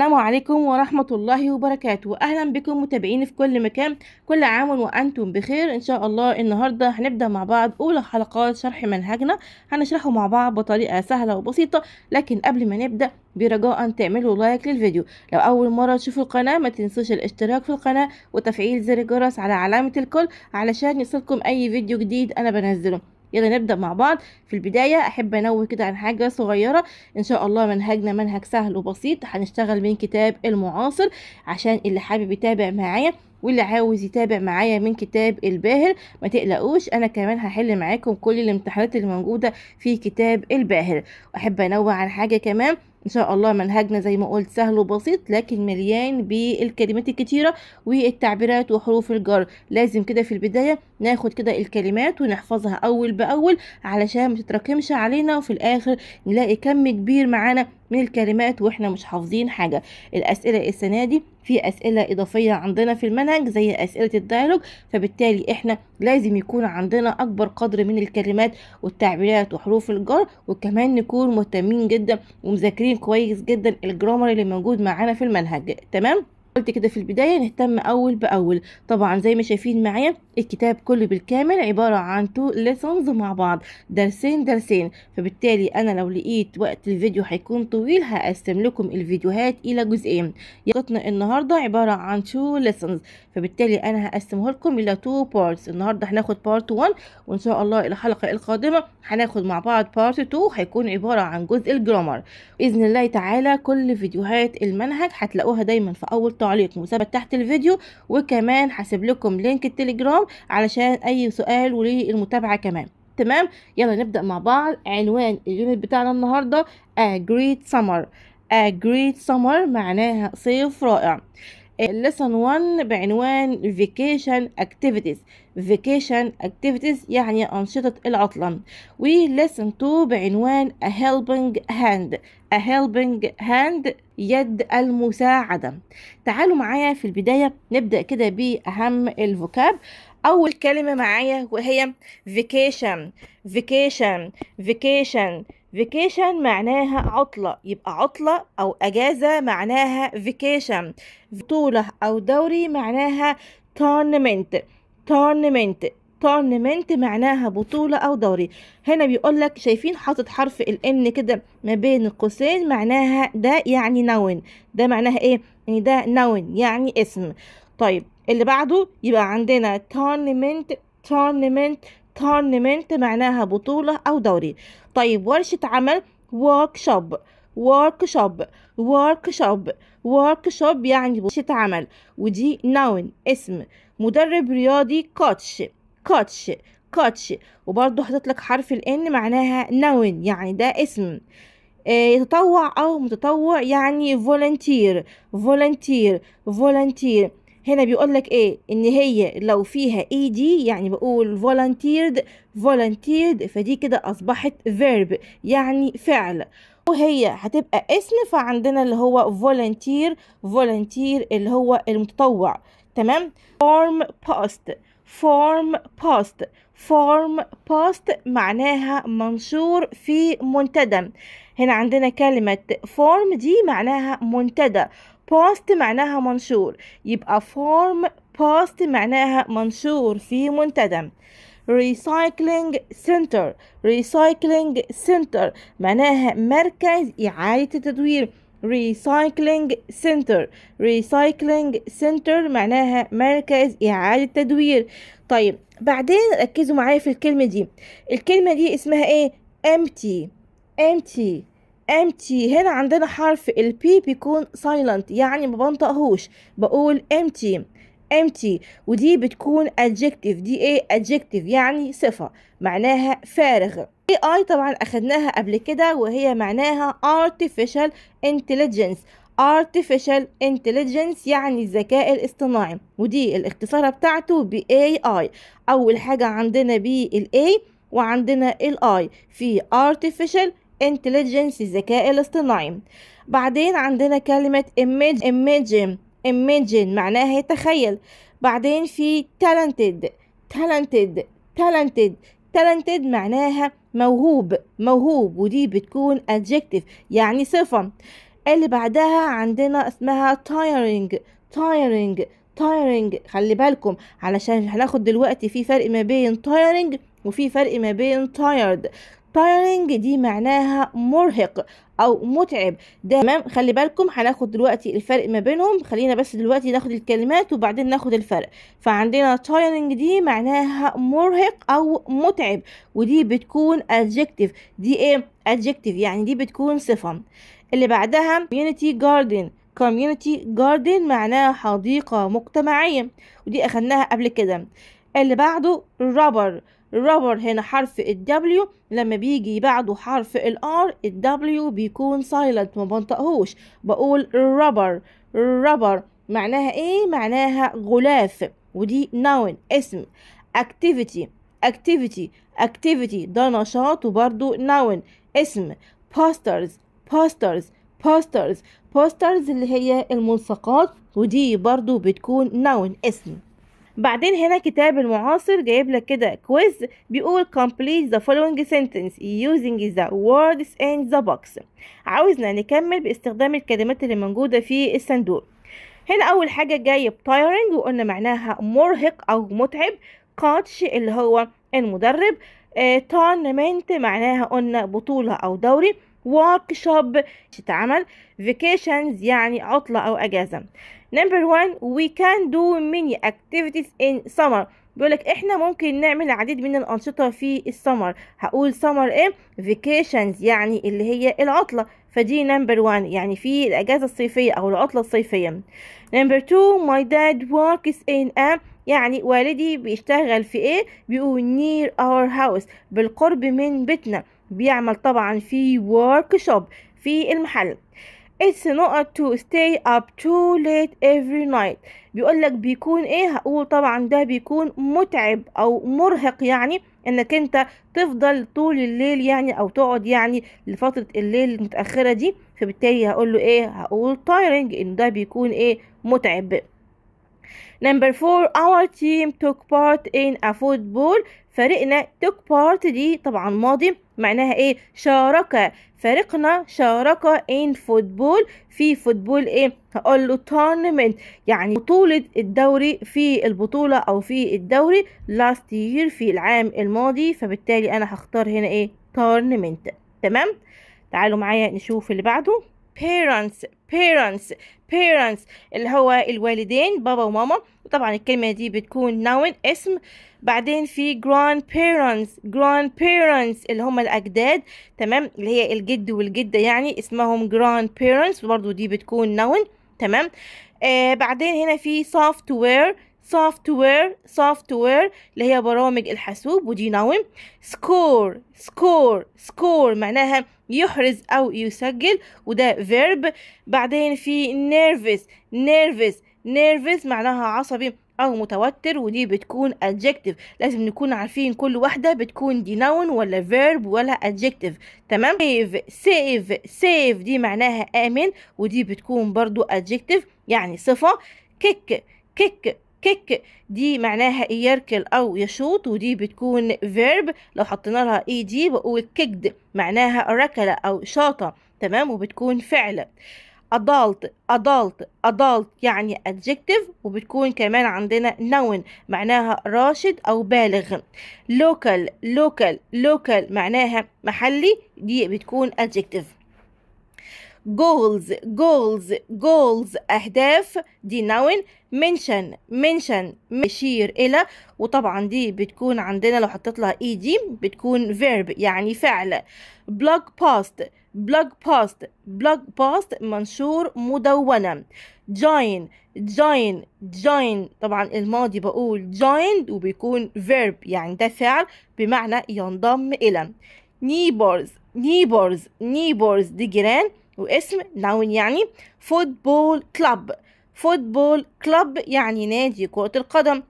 السلام عليكم ورحمة الله وبركاته أهلا بكم متابعين في كل مكان كل عام وأنتم بخير إن شاء الله النهاردة هنبدأ مع بعض أولى حلقات شرح منهجنا هنشرحه مع بعض بطريقة سهلة وبسيطة لكن قبل ما نبدأ برجاء تعملوا لايك للفيديو لو أول مرة تشوفوا القناة ما تنسوش الاشتراك في القناة وتفعيل زر الجرس على علامة الكل علشان يصلكم أي فيديو جديد أنا بنزله يلا نبدأ مع بعض في البداية أحب أنوه كده عن حاجة صغيرة إن شاء الله منهجنا منهج سهل وبسيط هنشتغل من كتاب المعاصر عشان اللي حابب يتابع معايا واللي عاوز يتابع معايا من كتاب الباهر ما تقلقوش انا كمان هحل معاكم كل الامتحانات اللي موجوده في كتاب الباهر واحب انوه عن حاجه كمان ان شاء الله منهجنا زي ما قلت سهل وبسيط لكن مليان بالكلمات الكتيره والتعبيرات وحروف الجر لازم كده في البدايه ناخد كده الكلمات ونحفظها اول باول علشان ما تتراكمش علينا وفي الاخر نلاقي كم كبير معانا من الكلمات واحنا مش حافظين حاجه الاسئله السنه دي في اسئله اضافيه عندنا في المنهج زي اسئله الديالوج فبالتالي احنا لازم يكون عندنا اكبر قدر من الكلمات والتعبيرات وحروف الجر وكمان نكون مهتمين جدا ومذاكرين كويس جدا الجرامر اللي موجود معانا في المنهج تمام قلت كده في البدايه نهتم اول باول طبعا زي ما شايفين معايا الكتاب كله بالكامل عبارة عن تو lessons مع بعض درسين درسين فبالتالي أنا لو لقيت وقت الفيديو هيكون طويل هقسم لكم الفيديوهات إلى جزئين يقطنا النهاردة عبارة عن تو lessons فبالتالي أنا هقسمه لكم إلى تو parts النهاردة هناخد part 1 وإن شاء الله الحلقة القادمة هناخد مع بعض part 2 هيكون عبارة عن جزء الجرامر بإذن الله تعالى كل فيديوهات المنهج هتلاقوها دايما في أول تعليق مثبت تحت الفيديو وكمان هسيب لكم لينك التليجرام علشان اي سؤال وللمتابعه كمان تمام يلا نبدا مع بعض عنوان اليونت بتاعنا النهارده a great summer a great summer معناها صيف رائع lesson 1 بعنوان vacation activities vacation activities يعني أنشطة العطلة و lesson 2 بعنوان a helping hand a helping hand يد المساعدة تعالوا معايا في البداية نبدأ كده بأهم الفوكاب اول كلمه معايا وهي vacation vacation vacation vacation معناها عطلة يبقى عطلة أو أجازة معناها vacation بطولة أو دوري معناها tournament tournament tournament معناها بطولة أو دوري هنا بيقول لك شايفين حاطط حرف الان كده ما بين قوسين معناها ده يعني نون ده معناها ايه يعني ده نون يعني اسم طيب اللي بعده يبقى عندنا tournament tournament tournament معناها بطولة أو دوري طيب ورشة عمل workshop workshop workshop workshop يعني ورشة عمل ودي noun اسم مدرب رياضي coach coach coach وبرضه حاطط لك حرف الان معناها noun يعني ده اسم آه، يتطوع أو متطوع يعني volunteer volunteer volunteer هنا بيقول لك ايه ان هي لو فيها اي e دي يعني بقول volunteered volunteered فدي كده اصبحت verb يعني فعل وهي هتبقى اسم فعندنا اللي هو volunteer volunteer اللي هو المتطوع تمام form past form past form past معناها منشور في منتدى هنا عندنا كلمة form دي معناها منتدى بوست معناها منشور يبقى form بوست معناها منشور في منتدى recycling center recycling center معناها مركز إعادة التدوير recycling center recycling center معناها مركز إعادة تدوير طيب بعدين ركزوا معايا في الكلمة دي الكلمة دي اسمها ايه empty empty empty هنا عندنا حرف البي بيكون silent يعني ما بنطقهوش بقول empty empty ودي بتكون adjective دي ايه adjective يعني صفة معناها فارغ AI طبعا أخدناها قبل كده وهي معناها artificial intelligence artificial intelligence يعني الذكاء الاصطناعي ودي الاختصار بتاعته ب AI أول حاجة عندنا بي A وعندنا ال I في artificial intelligence الذكاء الاصطناعي بعدين عندنا كلمة imagine imagine imagine معناها يتخيل بعدين في talented talented talented talented معناها موهوب موهوب ودي بتكون adjective يعني صفة اللي بعدها عندنا اسمها tiring tiring tiring خلي بالكم علشان هناخد دلوقتي في فرق ما بين tiring وفي فرق ما بين tired tiring دي معناها مرهق او متعب ده تمام خلي بالكم هناخد دلوقتي الفرق ما بينهم خلينا بس دلوقتي ناخد الكلمات وبعدين ناخد الفرق فعندنا tiring دي معناها مرهق او متعب ودي بتكون adjective دي ايه adjective يعني دي بتكون صفه اللي بعدها community garden community garden معناها حديقه مجتمعيه ودي اخدناها قبل كده اللي بعده rubber الرابر هنا حرف الدبليو لما بيجي بعده حرف الار الدبليو بيكون سايلنت ما بنطقهوش بقول الرابر الرابر معناها ايه معناها غلاف ودي نون اسم activity activity activity ده نشاط وبرده noun اسم posters posters posters posters اللي هي الملصقات ودي برضو بتكون noun اسم بعدين هنا كتاب المعاصر جايب لك كده كويز بيقول complete the following sentence using the words in the box عاوزنا نكمل باستخدام الكلمات اللي موجودة في الصندوق هنا أول حاجة جايب tiring وقلنا معناها مرهق أو متعب coach اللي هو المدرب آه، tournament معناها قلنا بطولة أو دوري workshop اتعمل vacations يعني عطلة أو أجازة نمبر one we can do many activities in summer بيقولك احنا ممكن نعمل العديد من الانشطه في السمر هقول سمر ايه فيكيشنز يعني اللي هي العطله فدي نمبر 1 يعني في الاجازه الصيفيه او العطله الصيفيه نمبر 2 ماي داد وركس ان a يعني والدي بيشتغل في ايه بيقول نير اور هاوس بالقرب من بيتنا بيعمل طبعا في ورك شوب في المحل it's not to stay up too late every night بيقولك بيكون ايه طبعا ده بيكون متعب او مرهق يعني انك انت تفضل طول الليل يعني او تقعد يعني لفترة الليل المتأخرة دي فبالتالي هقول له ايه هقول tiring ان ده بيكون ايه متعب Number four our team took part in a football فريقنا took part دي طبعا ماضي معناها ايه شارك فريقنا شارك ان فوتبول في فوتبول ايه هقول له تورنمنت يعني بطولة الدوري في البطولة او في الدوري لاست يير في العام الماضي فبالتالي انا هختار هنا ايه تورنمنت تمام تعالوا معايا نشوف اللي بعده parents parents parents اللي هو الوالدين بابا وماما طبعا الكلمة دي بتكون noun اسم بعدين في grandparents grandparents اللي هم الأجداد تمام اللي هي الجد والجدة يعني اسمهم grandparents برضو دي بتكون noun تمام آه بعدين هنا في software سوفت وير سوفت وير اللي هي برامج الحاسوب ودي ناوم سكور سكور سكور معناها يحرز او يسجل وده فيرب بعدين في نيرفس نيرفس نيرفس معناها عصبي او متوتر ودي بتكون adjective لازم نكون عارفين كل واحده بتكون دي نون ولا verb ولا adjective تمام save save save دي معناها امن ودي بتكون برضو adjective يعني صفه كيك كيك كيك دي معناها يركل أو يشوط ودي بتكون فيرب لو حطينا لها اي دي بقول كيكد معناها ركلة أو شاطة تمام وبتكون فعل adult adult adult يعني adjective وبتكون كمان عندنا noun معناها راشد أو بالغ local local local معناها محلي دي بتكون adjective goals goals goals أهداف دي noun mention mention يشير إلى وطبعا دي بتكون عندنا لو حطيت لها اي دي بتكون verb يعني فعل blog post blog post blog post منشور مدونة join join join طبعا الماضي بقول joined وبيكون verb يعني ده فعل بمعنى ينضم إلى neighbors neighbors neighbors دي جيران واسم نون يعني فوتبول كلاب فوتبول كلاب يعني نادي كرة القدم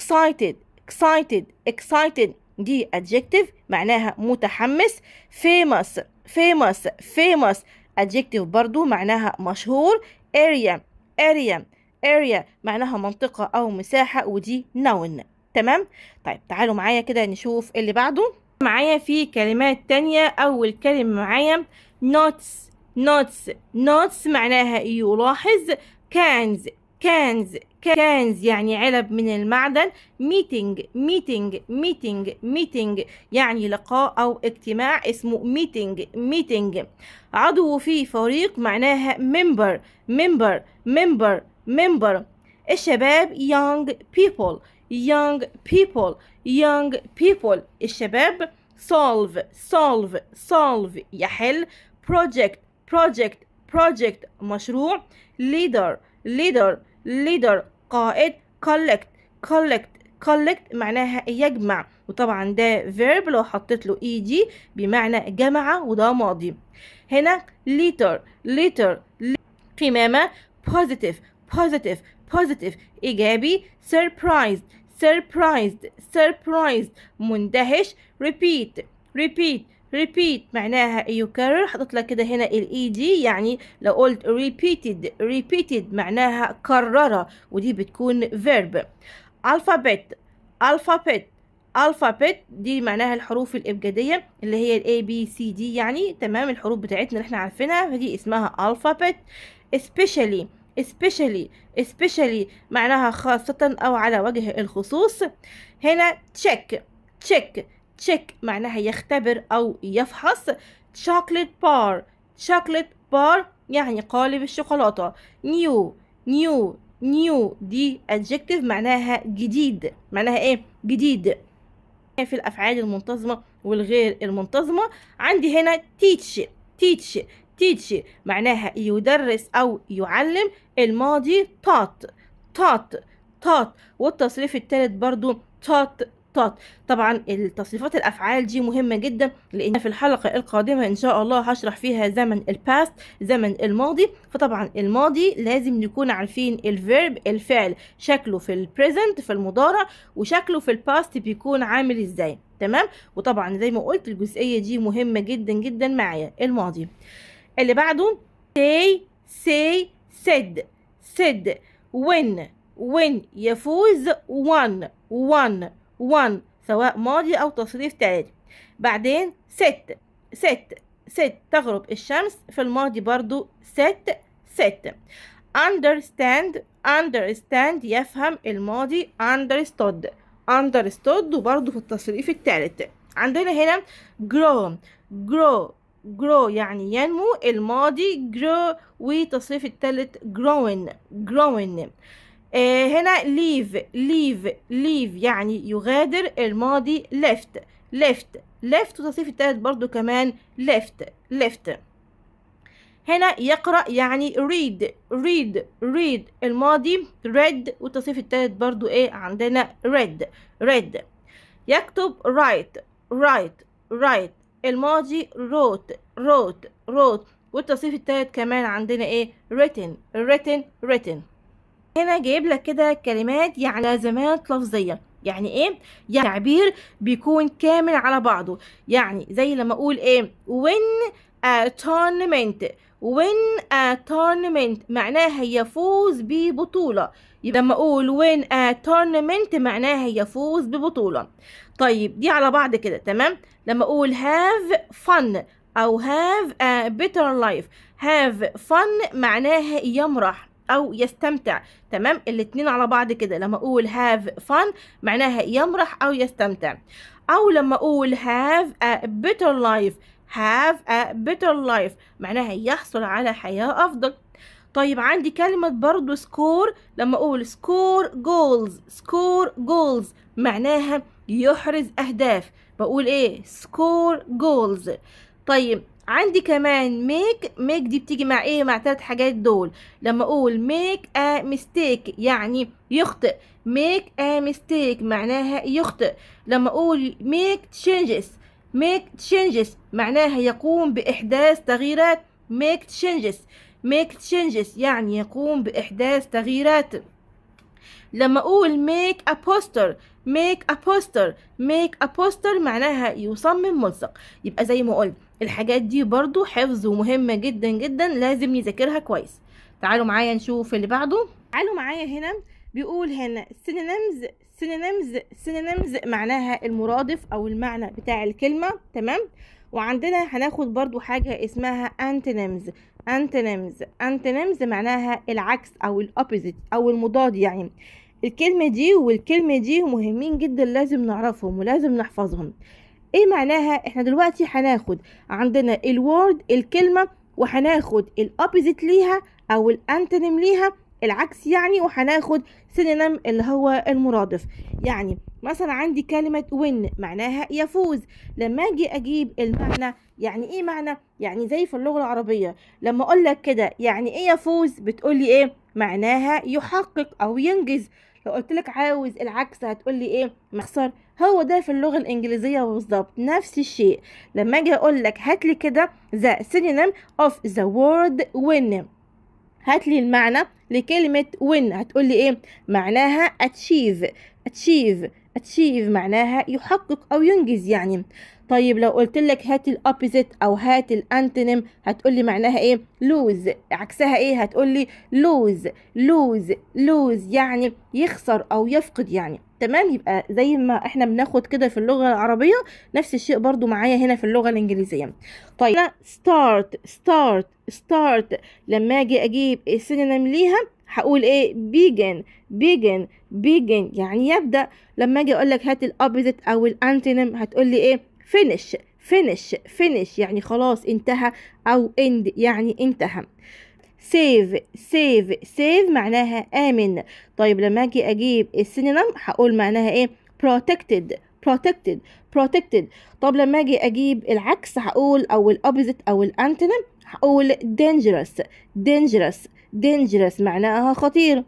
excited excited excited دي adjective معناها متحمس famous famous famous adjective برضو معناها مشهور area area area معناها منطقة أو مساحة ودي noun تمام طيب تعالوا معايا كده نشوف اللي بعده معايا في كلمات تانية أول كلمة معايا notes نوتس نوتس معناها ايو لاحظ كانز كانز كانز يعني علب من المعدن ميتينج ميتينج ميتينج ميتينج يعني لقاء أو اجتماع اسمه ميتينج ميتينج عضو في فريق معناها ممبر ممبر ممبر ممبر الشباب young people young people young people الشباب solve solve solve يحل project project project مشروع leader leader leader قائد collect collect collect معناها يجمع وطبعا ده verb لو حطيت له ed بمعنى جمع وده ماضي هنا liter liter قمامة positive positive positive إيجابي surprised surprised surprised مندهش repeat repeat repeat معناها يكرر حطيت لك كده هنا الاي دي e يعني لو قلت repeated repeated معناها كررة ودي بتكون verb alphabet alphabet alphabet دي معناها الحروف الابجديه اللي هي الاي بي سي دي يعني تمام الحروف بتاعتنا اللي احنا عارفينها فدي اسمها alphabet especially especially especially معناها خاصه او على وجه الخصوص هنا check check تشيك معناها يختبر أو يفحص تشوكليت بار تشوكليت بار يعني قالب الشوكولاتة نيو نيو نيو دي adjective معناها جديد معناها ايه جديد في الأفعال المنتظمة والغير المنتظمة عندي هنا teach teach teach معناها يدرس أو يعلم الماضي taught taught taught والتصريف الثالث برضو taught الخطاط طبعا التصريفات الافعال دي مهمه جدا لان في الحلقه القادمه ان شاء الله هشرح فيها زمن الباست زمن الماضي فطبعا الماضي لازم نكون عارفين الفيرب الفعل شكله في البريزنت في المضارع وشكله في الباست بيكون عامل ازاي تمام وطبعا زي ما قلت الجزئيه دي مهمه جدا جدا معايا الماضي اللي بعده say say said said when when يفوز one one one سواء ماضي أو تصريف تالي بعدين ست ست ست تغرب الشمس في الماضي برضو ست ست understand understand يفهم الماضي understood understood وبرضو في التصريف التالت عندنا هنا grow grow grow يعني ينمو الماضي grow وتصريف التالت growing growing آه هنا leave leave leave يعني يغادر الماضي left left left وتصريف التالت برضو كمان left left هنا يقرأ يعني read read read الماضي read والتصريف التالت برضو ايه عندنا read read يكتب write write write الماضي wrote wrote wrote والتصريف التالت كمان عندنا ايه written written written هنا جايب لك كده كلمات يعني لازمات لفظيه يعني ايه يعني تعبير بيكون كامل على بعضه يعني زي لما اقول ايه win a tournament win a tournament معناها يفوز ببطولة يبقى لما اقول win a tournament معناها يفوز ببطولة طيب دي على بعض كده تمام لما اقول have fun او have a better life have fun معناها يمرح او يستمتع تمام الاتنين على بعض كده لما اقول have fun معناها يمرح او يستمتع او لما اقول have a better life have a better life معناها يحصل على حياة افضل طيب عندي كلمة برضو سكور لما اقول سكور جولز سكور جولز معناها يحرز اهداف بقول ايه سكور جولز طيب عندي كمان ميك ميك دي بتيجي مع ايه مع تلات حاجات دول لما اقول ميك ا ميستيك يعني يخطئ ميك ا ميستيك معناها يخطئ لما اقول ميك تشينجز ميك تشينجز معناها يقوم باحداث تغييرات ميك تشينجز ميك تشينجز يعني يقوم باحداث تغييرات لما أقول make a poster make a poster make a poster معناها يصمم ملصق يبقى زي ما قلت الحاجات دي برضو حفظ ومهمة جدا جدا لازم نذاكرها كويس تعالوا معايا نشوف اللي بعده تعالوا معايا هنا بيقول هنا synonyms synonyms synonyms معناها المرادف او المعنى بتاع الكلمه تمام وعندنا هناخد برضو حاجه اسمها antonyms antonyms antonyms معناها العكس او الاوبوزيت او المضاد يعني الكلمة دي والكلمة دي مهمين جدا لازم نعرفهم ولازم نحفظهم ايه معناها احنا دلوقتي هناخد عندنا الورد الكلمة وهناخد الابوزيت ليها او الانتنم ليها العكس يعني وهناخد سينينم اللي هو المرادف يعني مثلا عندي كلمة win معناها يفوز لما اجي اجيب المعنى يعني ايه معنى يعني زي في اللغة العربية لما اقول لك كده يعني ايه يفوز بتقولي ايه معناها يحقق او ينجز لو قلت لك عاوز العكس هتقول لي ايه مخسر هو ده في اللغه الانجليزيه بالظبط نفس الشيء لما اجي اقول لك هات لي كده ذا synonym of the word win هات لي المعنى لكلمة win هتقول لي ايه معناها اتشيف achieve achieve معناها يحقق او ينجز يعني طيب لو قلت لك هات الابيزيت او هات الانتنم هتقول لي معناها ايه لوز عكسها ايه هتقول لي لوز لوز لوز يعني يخسر او يفقد يعني تمام يبقى زي ما احنا بناخد كده في اللغه العربيه نفس الشيء برضو معايا هنا في اللغه الانجليزيه طيب ستارت ستارت ستارت لما اجي اجيب السينونيم ليها هقول ايه بيجن بيجن بيجن يعني يبدا لما اجي اقول لك هات الابيزيت او الانتنم هتقول لي ايه finish finish finish يعني خلاص انتهى أو end يعني انتهى save save save معناها آمن طيب لما أجي أجيب السينما هقول معناها إيه protected protected protected طب لما أجي أجيب العكس هقول أو الابوزيت أو الانتنم هقول dangerous dangerous dangerous معناها خطير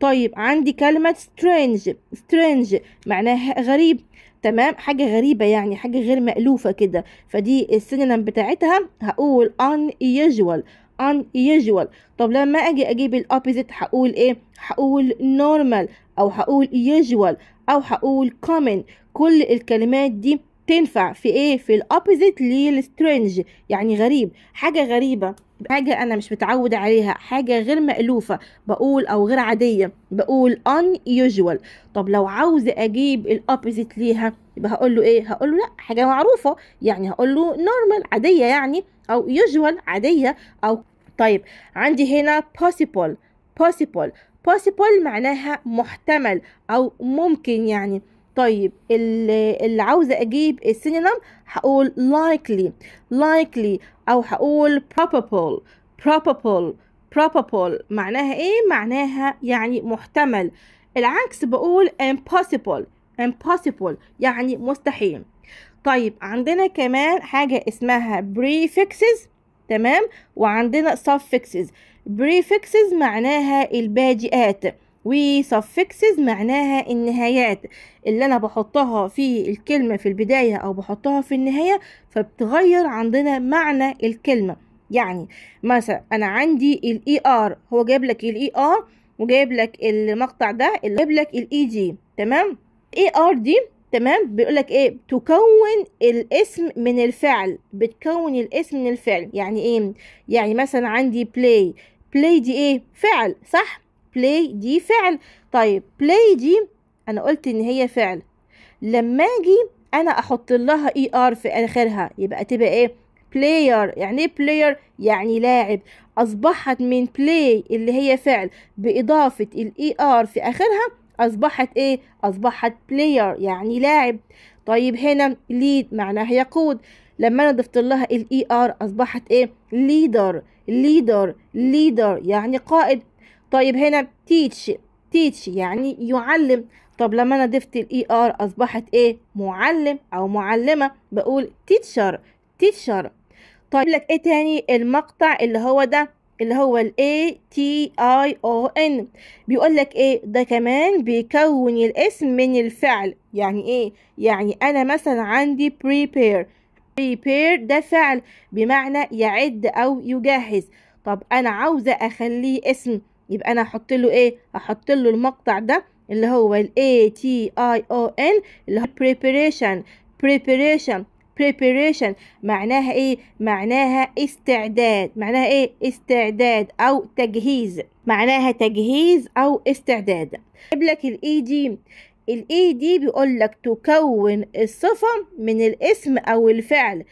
طيب عندي كلمة strange strange معناها غريب تمام حاجه غريبه يعني حاجه غير مالوفه كده فدي السينونيم بتاعتها هقول ان unusual unusual طب لما اجي اجيب الاوبوزيت هقول ايه هقول normal او هقول usual او هقول common كل الكلمات دي تنفع في ايه في الاوبوزيت للسترينج يعني غريب حاجه غريبه حاجة أنا مش متعودة عليها حاجة غير مألوفة بقول أو غير عادية بقول unusual طب لو عاوزة أجيب الاوبوزيت ليها يبقى هقول له إيه هقول له لأ حاجة معروفة يعني هقول له normal عادية يعني أو usual عادية أو طيب عندي هنا possible possible possible معناها محتمل أو ممكن يعني طيب اللي عاوزه اجيب السينونيم هقول likely likely او هقول probable probable probable معناها ايه معناها يعني محتمل العكس بقول impossible impossible يعني مستحيل طيب عندنا كمان حاجة اسمها prefixes تمام وعندنا suffixes prefixes معناها البادئات وسفكسز معناها النهايات اللي أنا بحطها في الكلمة في البداية أو بحطها في النهاية فبتغير عندنا معنى الكلمة يعني مثلا أنا عندي ال ار e هو جايب لك ال ار e وجايب لك المقطع ده اللي جايب لك ال جي e تمام اي ار دي تمام بيقول لك ايه تكون الاسم من الفعل بتكون الاسم من الفعل يعني ايه يعني مثلا عندي بلاي بلاي دي ايه فعل صح بلاي دي فعل طيب بلاي دي انا قلت ان هي فعل لما اجي انا احط لها اي e ار في اخرها يبقى تبقى ايه بلاير يعني ايه بلاير يعني لاعب اصبحت من بلاي اللي هي فعل باضافه الاي ار e في اخرها اصبحت ايه اصبحت بلاير يعني لاعب طيب هنا ليد معناها يقود لما انا ضفت لها الاي ار e اصبحت ايه ليدر ليدر ليدر يعني قائد طيب هنا teach teach يعني يعلم طب لما انا ضفت الاي ار e اصبحت ايه معلم او معلمه بقول تيتشر تيتشر طيب لك ايه تاني المقطع اللي هو ده اللي هو ال A T I O N بيقول لك ايه ده كمان بيكون الاسم من الفعل يعني ايه يعني انا مثلا عندي prepare prepare ده فعل بمعنى يعد او يجهز طب انا عاوزه اخليه اسم يبقى انا هحط له ايه هحط له المقطع ده اللي هو ال A T I O N اللي هو preparation preparation preparation معناها ايه معناها استعداد معناها ايه استعداد او تجهيز معناها تجهيز او استعداد اجيب لك الاي دي e الاي دي e بيقول لك تكون الصفه من الاسم او الفعل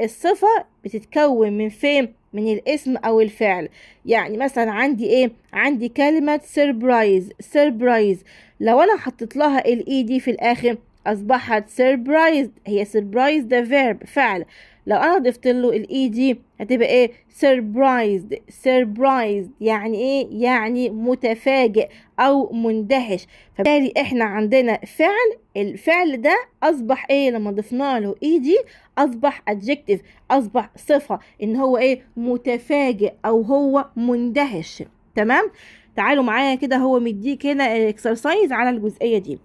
الصفه بتتكون من فين من الاسم او الفعل يعني مثلا عندي ايه عندي كلمة سيربرايز سيربرايز لو انا حطيت لها الاي دي e في الاخر اصبحت سيربرايز هي سيربرايز ده فيرب فعل لو انا ضفت له الاي دي e هتبقى ايه سربرايزد سربرايزد يعني ايه يعني متفاجئ او مندهش فبالتالي احنا عندنا فعل الفعل ده اصبح ايه لما ضفنا له اي e دي اصبح adjective اصبح صفه ان هو ايه متفاجئ او هو مندهش تمام تعالوا معايا كده هو مديك هنا اكسرسايز على الجزئيه دي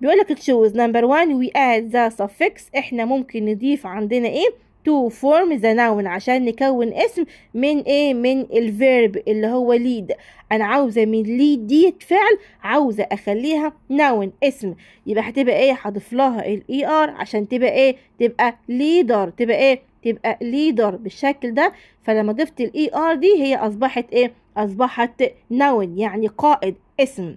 بيقول لك تشوز نمبر 1 وي اد ذا suffix احنا ممكن نضيف عندنا ايه to form the noun عشان نكون اسم من ايه من الفيرب اللي هو lead انا عاوزه من lead ديت فعل عاوزه اخليها noun اسم يبقى هتبقى ايه هضيف لها الاي ار e عشان تبقى ايه تبقى leader تبقى ايه تبقى leader بالشكل ده فلما ضفت الاي ار e دي هي اصبحت ايه اصبحت noun يعني قائد اسم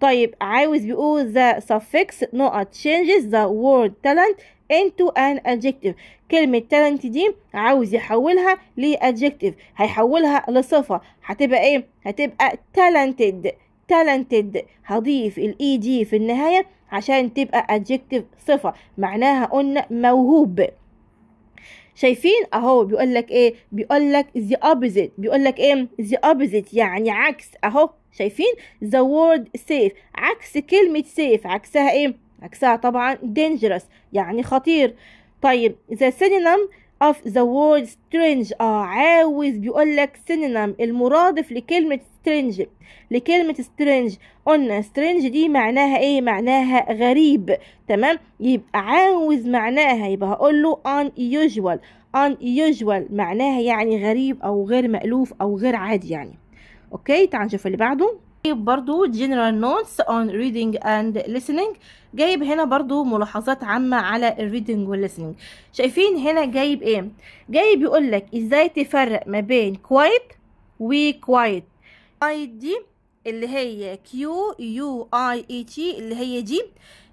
طيب عاوز بيقول the suffix نقط changes the word talent into an adjective كلمة talent دي عاوز يحولها ل adjective هيحولها لصفة هتبقى ايه هتبقى talented talented هضيف e دي في النهاية عشان تبقى adjective صفة معناها قلنا موهوب شايفين اهو بيقول لك ايه بيقول لك the opposite بيقول لك ايه the opposite يعني عكس اهو شايفين the word safe عكس كلمة safe عكسها ايه عكسها طبعا dangerous يعني خطير طيب the synonym of the word strange اه عاوز بيقول لك synonym المرادف لكلمة strange لكلمة strange قلنا strange دي معناها ايه معناها غريب تمام يبقى عاوز معناها يبقى هقول له unusual unusual معناها يعني غريب او غير مألوف او غير عادي يعني اوكي تعال نشوف اللي بعده جايب برضو general notes on reading and listening جايب هنا برضو ملاحظات عامة على الريدنج والlistening شايفين هنا جايب ايه جايب يقولك ازاي تفرق ما بين quiet و quiet quiet دي اللي هي Q U I E T اللي هي دي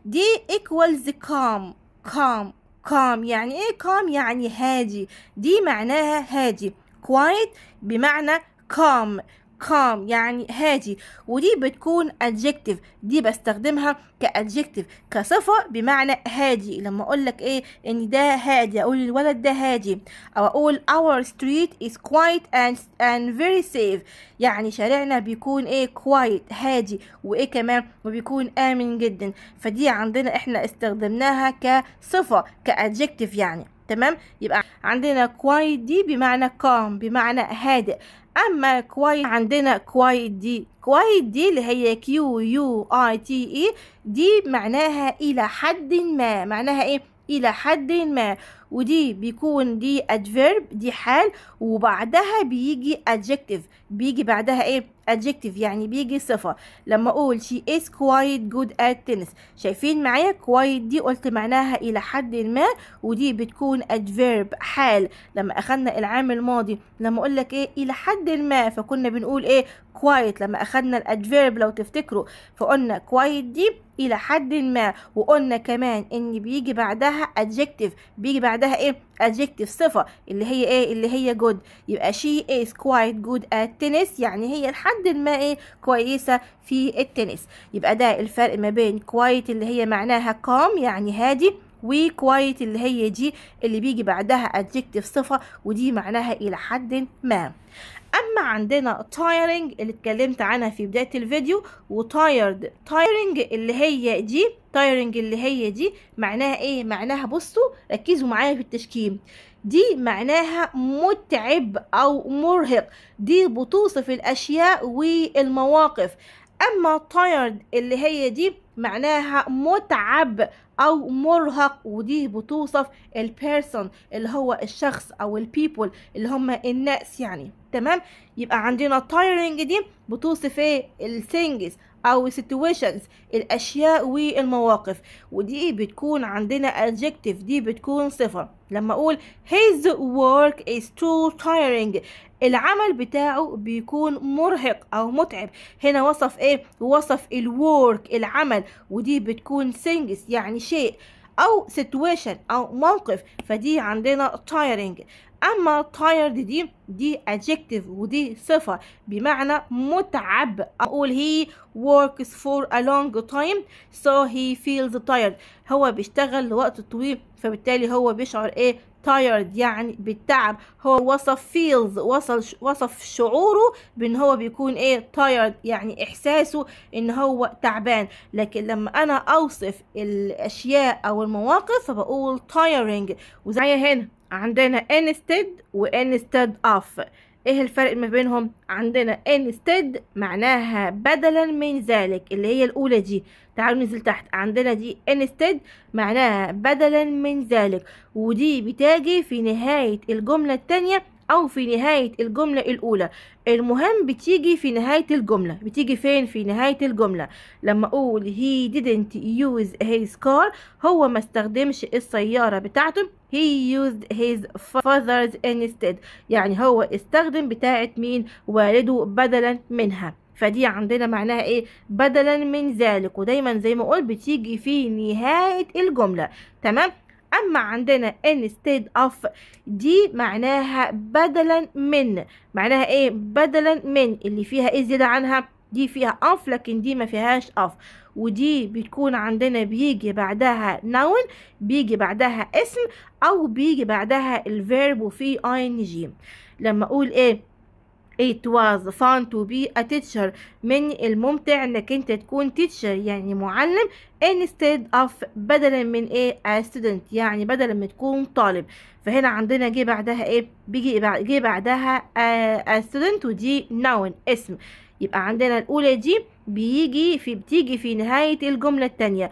دي equals calm calm calm يعني ايه calm يعني هادي دي معناها هادي quiet بمعنى calm calm يعني هادي ودي بتكون adjective دي بستخدمها كadjective كصفة بمعنى هادي لما اقول لك ايه ان ده هادي اقول الولد ده هادي او اقول our street is quiet and, and very safe يعني شارعنا بيكون ايه quiet هادي وايه كمان وبيكون امن جدا فدي عندنا احنا استخدمناها كصفة كadjective يعني تمام يبقى عندنا quiet دي بمعنى calm بمعنى هادئ اما كوايت عندنا كوايت دي كوايت دي اللي هي كيو يو اي تي اي دي معناها الى حد ما معناها ايه الى حد ما ودي بيكون دي adverb دي حال وبعدها بيجي adjective بيجي بعدها ايه adjective يعني بيجي صفة لما أقول she is quite good at tennis شايفين معايا quiet دي قلت معناها إلى حد ما ودي بتكون adverb حال لما أخدنا العام الماضي لما أقول لك إيه إلى حد ما فكنا بنقول إيه quiet لما أخدنا الأدفيرب لو تفتكروا فقلنا quiet دي إلى حد ما وقلنا كمان إن بيجي بعدها adjective بيجي بعدها إيه adjective صفة اللي هي ايه اللي هي good يبقى she is quite good at tennis يعني هي لحد ما ايه كويسة في التنس يبقى ده الفرق ما بين quiet اللي هي معناها calm يعني هادي و quiet اللي هي دي اللي بيجي بعدها adjective صفة ودي معناها الى حد ما اما عندنا tiring اللي اتكلمت عنها في بدايه الفيديو وتايرد tiring اللي هي دي tiring اللي هي دي معناها ايه معناها بصوا ركزوا معايا في التشكيل دي معناها متعب او مرهق دي بتوصف الاشياء والمواقف اما tired اللي هي دي معناها متعب او مرهق ودي بتوصف البيرسون اللي هو الشخص او البيبول اللي هم الناس يعني تمام يبقى عندنا tiring دي بتوصف ايه الثينجز أو situations الأشياء والمواقف ودي بتكون عندنا adjective دي بتكون صفة لما أقول his work is too tiring العمل بتاعه بيكون مرهق او متعب هنا وصف ايه وصف الورك العمل ودي بتكون things يعني شيء او situation او موقف فدي عندنا tiring اما tired دي دي adjective ودي صفه بمعنى متعب اقول he works for a long time so he feels tired هو بيشتغل لوقت طويل فبالتالي هو بيشعر ايه tired يعني بالتعب هو وصف feels وصل وصف شعوره بان هو بيكون ايه tired يعني احساسه ان هو تعبان لكن لما انا اوصف الاشياء او المواقف فبقول tiring وزي هنا عندنا انستد وانستد of ايه الفرق ما بينهم عندنا انستد معناها بدلا من ذلك اللي هي الاولى دي تعالوا ننزل تحت عندنا دي انستد معناها بدلا من ذلك ودي بتاجي في نهايه الجمله التانية او في نهايه الجمله الاولى المهم بتيجي في نهايه الجمله بتيجي فين في نهايه الجمله لما اقول he didn't use his car هو ما استخدمش السياره بتاعته he used his father's instead يعني هو استخدم بتاعة مين والده بدلا منها فدي عندنا معناها ايه بدلا من ذلك ودايما زي ما اقول بتيجي في نهاية الجملة تمام اما عندنا instead of دي معناها بدلا من معناها ايه بدلا من اللي فيها ايه زيادة عنها دي فيها أف لكن دي ما فيهاش أف ودي بتكون عندنا بيجي بعدها نون بيجي بعدها اسم أو بيجي بعدها الفيرب وفي ان جي لما أقول إيه it was fun to be a teacher من الممتع انك انت تكون teacher يعني معلم instead of بدلا من ايه a student يعني بدلا من تكون طالب فهنا عندنا جه بعدها ايه بيجي جه بعدها آه، a student ودي noun اسم يبقى عندنا الاولى دي بيجي في بتيجي في نهاية الجملة التانية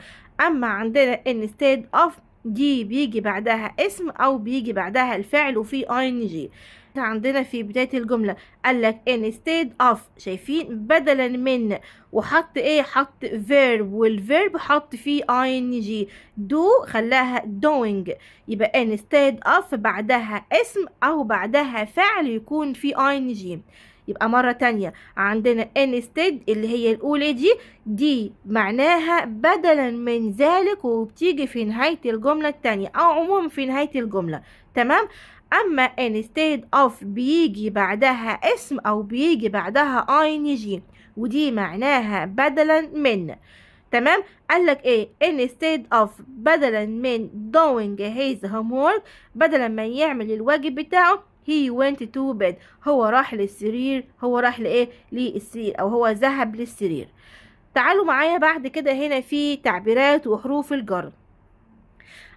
اما عندنا instead of دي بيجي بعدها اسم او بيجي بعدها الفعل وفي ing عندنا في بداية الجملة قالك instead of شايفين بدلا من وحط ايه حط verb والverb حط فيه ing do خلاها doing يبقى instead of بعدها اسم او بعدها فعل يكون في ing يبقى مرة تانية عندنا انستد اللي هي الأولى دي دي معناها بدلا من ذلك وبتيجي في نهاية الجملة التانية أو عموما في نهاية الجملة تمام أما instead of بيجي بعدها اسم أو بيجي بعدها ing ودي معناها بدلا من تمام قالك ايه instead of بدلا من doing his homework بدلا ما يعمل الواجب بتاعه he went to bed هو راح للسرير هو راح لايه للسرير او هو ذهب للسرير تعالوا معايا بعد كده هنا في تعبيرات وحروف الجر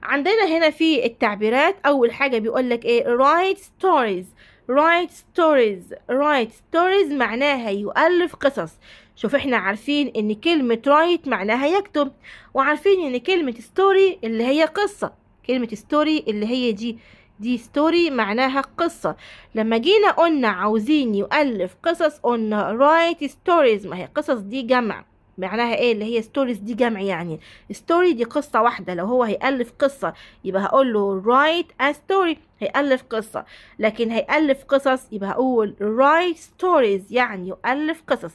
عندنا هنا في التعبيرات اول حاجه بيقول لك ايه write stories write stories write stories معناها يؤلف قصص شوف احنا عارفين ان كلمة write معناها يكتب وعارفين ان كلمة story اللي هي قصة كلمة story اللي هي دي دي ستوري معناها قصة لما جينا قلنا عاوزين يؤلف قصص قلنا رايت ستوريز ما هي قصص دي جمع معناها ايه اللي هي ستوريز دي جمع يعني ستوري دي قصة واحدة لو هو هيألف قصة يبقى هقول له write a story هيألف قصة لكن هيألف قصص يبقى هقول write stories يعني يؤلف قصص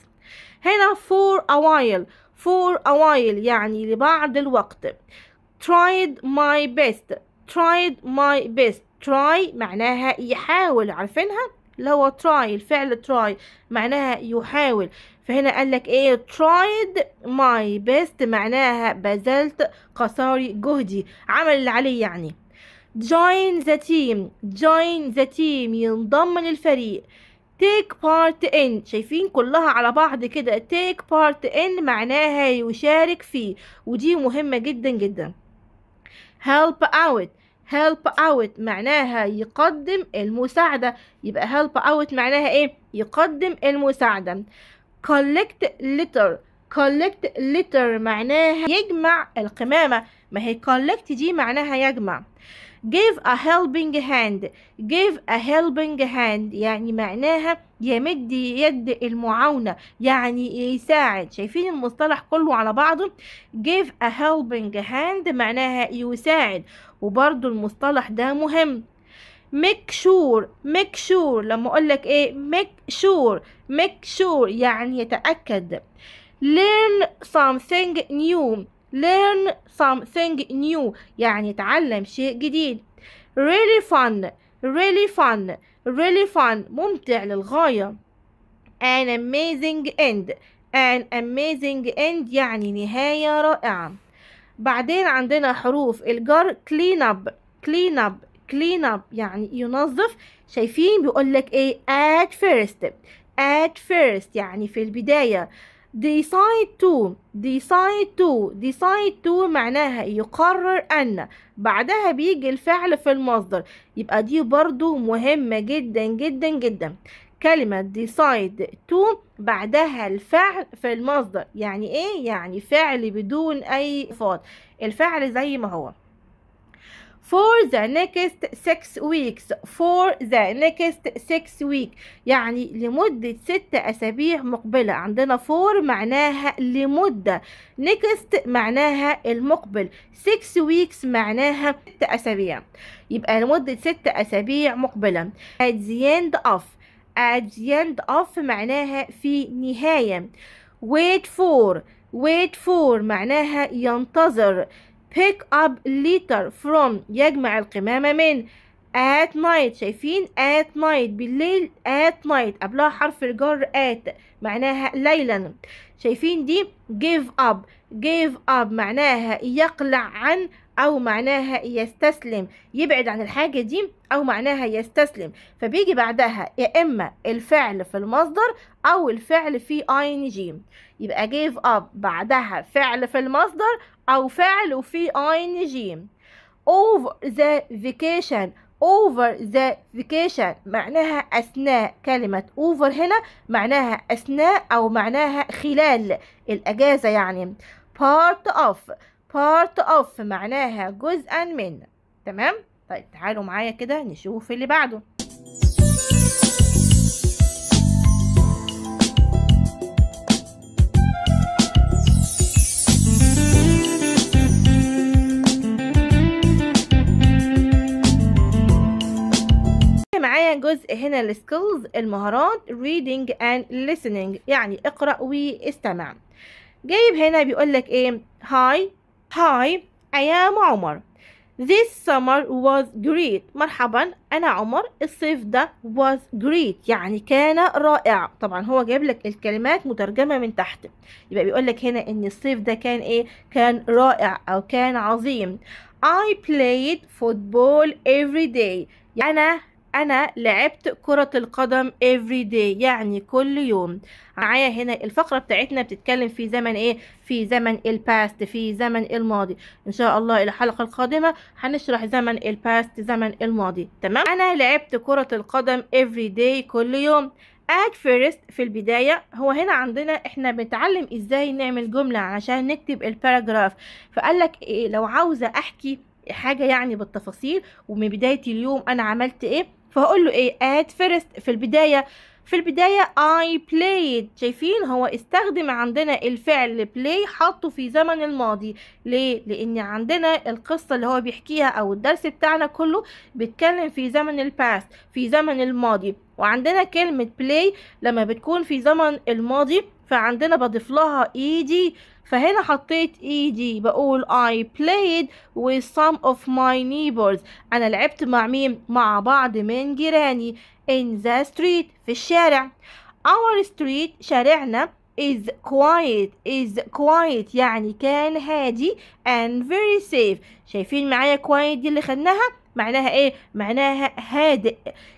هنا for a while for a while يعني لبعض الوقت tried my best tried my best try معناها يحاول عارفينها اللي هو try الفعل try معناها يحاول فهنا قال لك ايه tried my best معناها بذلت قصاري جهدي عمل اللي عليه يعني join the team join the team ينضم للفريق take part in شايفين كلها على بعض كده take part in معناها يشارك فيه ودي مهمة جدا جدا help out help out معناها يقدم المساعدة يبقى help out معناها ايه يقدم المساعدة collect litter collect litter معناها يجمع القمامة ما هي collect دي معناها يجمع give a helping hand give a helping hand يعني معناها يمد يد المعاونة يعني يساعد شايفين المصطلح كله على بعضه give a helping hand معناها يساعد وبرضو المصطلح ده مهم make sure make sure لما اقول لك ايه make sure make sure يعني يتأكد learn something new learn something new يعني تعلم شيء جديد really fun really fun really fun ممتع للغاية an amazing end an amazing end يعني نهاية رائعة بعدين عندنا حروف الجر clean up clean up clean up يعني ينظف شايفين بيقول لك ايه at first at first يعني في البداية decide to decide to decide to معناها يقرر أن بعدها بيجي الفعل في المصدر يبقى دي برضو مهمة جدا جدا جدا كلمة decide to بعدها الفعل في المصدر يعني ايه؟ يعني فعل بدون أي فاض الفعل زي ما هو for the next six weeks for the next six weeks يعني لمدة ست أسابيع مقبلة عندنا for معناها لمدة next معناها المقبل six weeks معناها ست أسابيع يبقى لمدة ست أسابيع مقبلة at the end of at the end of معناها في نهاية wait for wait for معناها ينتظر pick up litter from يجمع القمامة من at night شايفين at night بالليل at night قبلها حرف الجر at معناها ليلا شايفين دي give up give up معناها يقلع عن او معناها يستسلم يبعد عن الحاجه دي او معناها يستسلم فبيجي بعدها يا اما الفعل في المصدر او الفعل في ان جي يبقى جيف اب بعدها فعل في المصدر او فعل وفي ان جي over the vacation over the vacation معناها أثناء كلمة over هنا معناها أثناء أو معناها خلال الأجازة يعني part of part of معناها جزءا من تمام طيب تعالوا معايا كده نشوف اللي بعده معايا جزء هنا السكيلز المهارات reading and listening يعني اقرأ واستمع جايب هنا بيقول لك ايه هاي Hi, I am عمر. This summer was great. مرحبا أنا عمر الصيف ده was great يعني كان رائع طبعا هو جايب لك الكلمات مترجمة من تحت يبقى بيقول لك هنا إن الصيف ده كان إيه كان رائع أو كان عظيم I played football every day يعني أنا انا لعبت كرة القدم every day يعني كل يوم معايا هنا الفقرة بتاعتنا بتتكلم في زمن ايه في زمن الباست في زمن الماضي ان شاء الله الحلقة القادمة هنشرح زمن الباست زمن الماضي تمام انا لعبت كرة القدم every day كل يوم at first في البداية هو هنا عندنا احنا بنتعلم ازاي نعمل جملة عشان نكتب الباراجراف فقالك إيه لو عاوزة احكي حاجة يعني بالتفاصيل ومن بداية اليوم انا عملت ايه فهقول له ايه at first في البداية في البداية I played شايفين هو استخدم عندنا الفعل play حطه في زمن الماضي ليه؟ لأن عندنا القصة اللي هو بيحكيها أو الدرس بتاعنا كله بيتكلم في زمن الباست في زمن الماضي وعندنا كلمة play لما بتكون في زمن الماضي فعندنا بضيف لها ايدي e فهنا حطيت ايدي e بقول I played with some of my neighbors انا لعبت مع مين مع بعض من جيراني in the street في الشارع our street شارعنا is quiet is quiet يعني كان هادي and very safe شايفين معايا quiet دي اللي خدناها معناها ايه معناها هادئ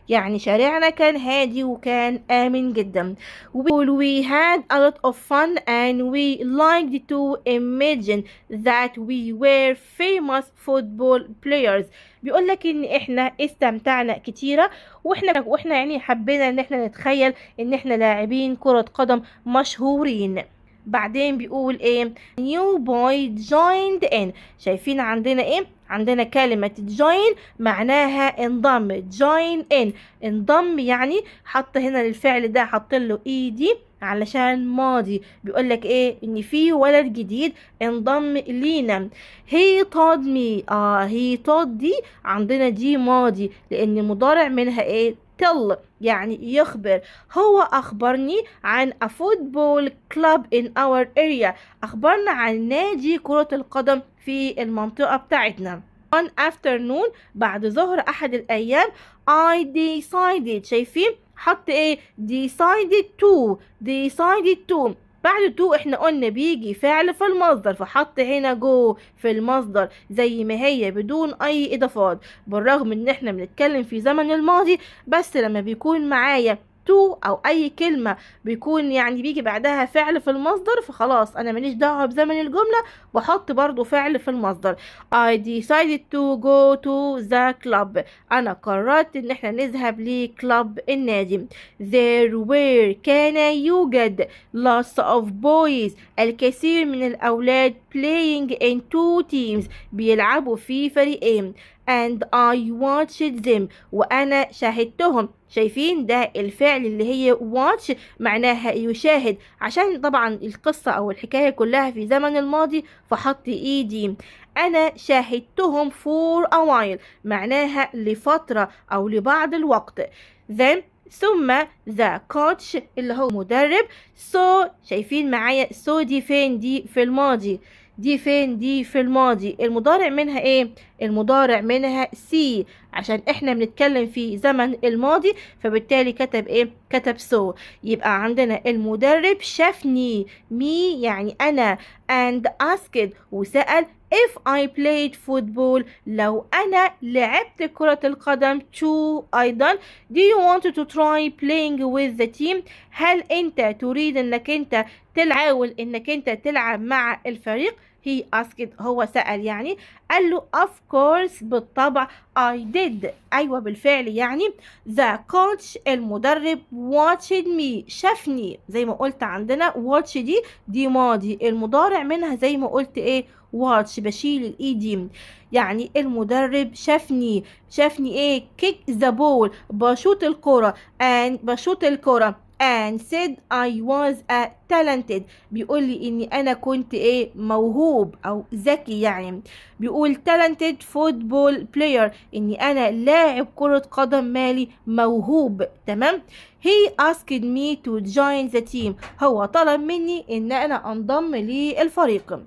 يعني شارعنا كان هادي وكان آمن جدا وبيقول we had a lot of fun and we liked to imagine that we were famous football players بيقول لك ان احنا استمتعنا كتيرة واحنا واحنا يعني حبينا ان احنا نتخيل ان احنا لاعبين كرة قدم مشهورين بعدين بيقول ايه new boy joined in شايفين عندنا ايه عندنا كلمة join معناها انضم join in انضم يعني حط هنا للفعل ده حط له ايدي e علشان ماضي بيقول لك ايه ان في ولد جديد انضم لينا he taught me اه he taught دي عندنا دي ماضي لان مضارع منها ايه tell يعني يخبر هو أخبرني عن a football club in our area أخبرنا عن نادي كرة القدم في المنطقة بتاعتنا one afternoon بعد ظهر أحد الأيام I decided شايفين حط ايه decided to decided to بعد تو احنا قلنا بيجي فعل في المصدر فحط هنا جو في المصدر زي ما هي بدون اي اضافات بالرغم ان احنا بنتكلم في زمن الماضي بس لما بيكون معايا تو او اي كلمه بيكون يعني بيجي بعدها فعل في المصدر فخلاص انا ماليش دعوه بزمن الجمله بحط برضو فعل في المصدر I decided to go to the club انا قررت ان احنا نذهب لكلب النادي there were كان يوجد lots of boys الكثير من الاولاد playing in two teams بيلعبوا في فريقين and I watched them وأنا شاهدتهم شايفين ده الفعل اللي هي watch معناها يشاهد عشان طبعا القصة أو الحكاية كلها في زمن الماضي فحط إيدي أنا شاهدتهم for a while معناها لفترة أو لبعض الوقت then ثم the coach اللي هو مدرب so شايفين معايا so دي فين دي في الماضي دي فين دي في الماضي المضارع منها ايه المضارع منها سي عشان احنا بنتكلم في زمن الماضي فبالتالي كتب ايه كتب سو يبقى عندنا المدرب شافني مي يعني انا and asked وسأل if I played football لو أنا لعبت كرة القدم to أيضا do you want to try playing with the team هل أنت تريد أنك أنت تلعب أنك أنت تلعب مع الفريق هي asked هو سأل يعني قال له of course بالطبع I did أيوة بالفعل يعني the coach المدرب watched me شافني زي ما قلت عندنا watch دي دي ماضي المضارع منها زي ما قلت ايه watch بشيل الاي دي يعني المدرب شافني شافني ايه kick the ball بشوط الكرة and بشوط الكرة and said I was a talented بيقول لي اني انا كنت ايه موهوب او ذكي يعني بيقول talented football player اني انا لاعب كرة قدم مالي موهوب تمام he asked me to join the team هو طلب مني ان انا انضم للفريق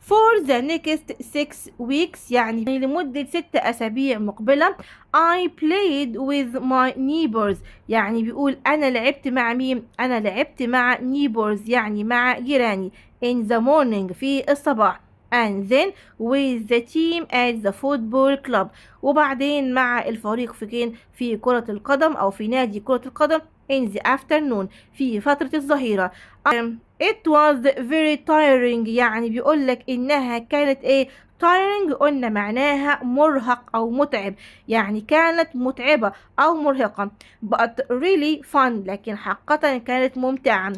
for the next six weeks يعني لمدة ست أسابيع مقبلة I played with my neighbors يعني بيقول أنا لعبت مع مين أنا لعبت مع neighbors يعني مع جيراني in the morning في الصباح and then with the team at the football club وبعدين مع الفريق في كين في كرة القدم أو في نادي كرة القدم in the afternoon في فترة الظهيرة um, It was very tiring يعني بيقول لك إنها كانت إيه tiring قلنا معناها مرهق أو متعب يعني كانت متعبة أو مرهقة but really fun لكن حقا كانت ممتعة